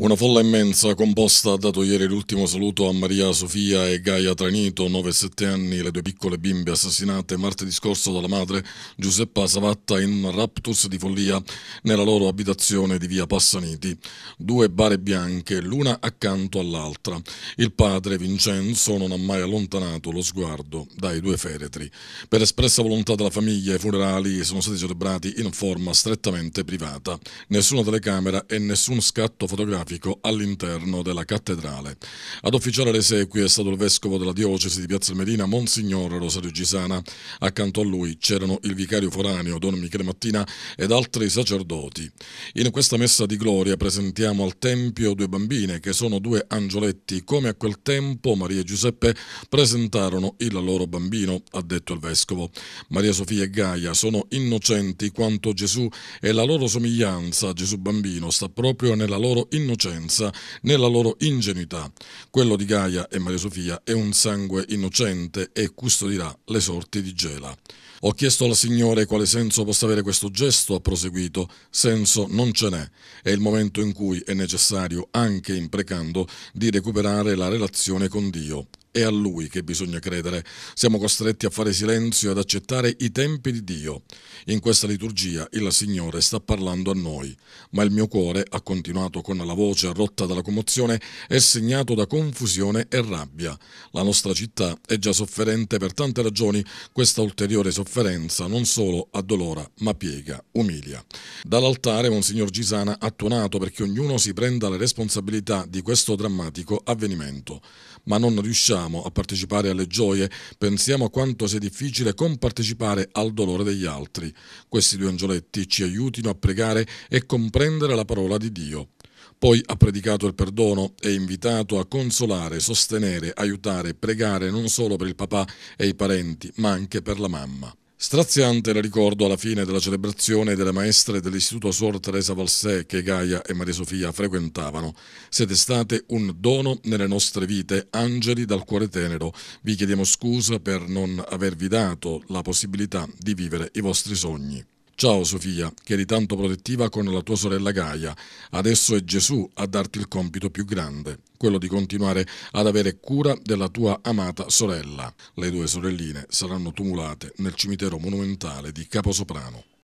Una folla immensa composta ha dato ieri l'ultimo saluto a Maria Sofia e Gaia Tranito, 9 e 7 anni, le due piccole bimbe assassinate martedì scorso dalla madre Giuseppa Savatta in un raptus di follia nella loro abitazione di via Passaniti. Due bare bianche, l'una accanto all'altra. Il padre Vincenzo non ha mai allontanato lo sguardo dai due feretri. Per espressa volontà della famiglia i funerali sono stati celebrati in forma strettamente privata. Nessuna telecamera e nessun scatto fotografico fotografico all'interno della cattedrale. Ad officiare le sequie è stato il vescovo della diocesi di Piazza Medina, Monsignor Rosario Gisana. Accanto a lui c'erano il vicario foraneo Don Michele Mattina ed altri sacerdoti. In questa messa di gloria presentiamo al Tempio due bambine che sono due angioletti, come a quel tempo Maria e Giuseppe presentarono il loro bambino, ha detto il vescovo. Maria Sofia e Gaia sono innocenti quanto Gesù e la loro somiglianza a Gesù bambino sta proprio nella loro innocenza innocenza, nella loro ingenuità. Quello di Gaia e Maria Sofia è un sangue innocente e custodirà le sorti di Gela. Ho chiesto al Signore quale senso possa avere questo gesto, ha proseguito, senso non ce n'è, è il momento in cui è necessario, anche imprecando, di recuperare la relazione con Dio. È a Lui che bisogna credere. Siamo costretti a fare silenzio e ad accettare i tempi di Dio. In questa liturgia il Signore sta parlando a noi, ma il mio cuore, ha continuato con la voce rotta dalla commozione, è segnato da confusione e rabbia. La nostra città è già sofferente per tante ragioni, questa ulteriore sofferenza non solo addolora, ma piega, umilia. Dall'altare Monsignor Gisana ha tuonato perché ognuno si prenda le responsabilità di questo drammatico avvenimento. Ma non riusciamo a partecipare alle gioie, pensiamo a quanto sia difficile compartecipare al dolore degli altri. Questi due angioletti ci aiutino a pregare e comprendere la parola di Dio. Poi ha predicato il perdono e invitato a consolare, sostenere, aiutare, pregare non solo per il papà e i parenti, ma anche per la mamma. Straziante la ricordo alla fine della celebrazione delle maestre dell'Istituto Suor Teresa Valsè che Gaia e Maria Sofia frequentavano. Siete state un dono nelle nostre vite, angeli dal cuore tenero. Vi chiediamo scusa per non avervi dato la possibilità di vivere i vostri sogni. Ciao Sofia, che eri tanto protettiva con la tua sorella Gaia. Adesso è Gesù a darti il compito più grande, quello di continuare ad avere cura della tua amata sorella. Le due sorelline saranno tumulate nel cimitero monumentale di Caposoprano.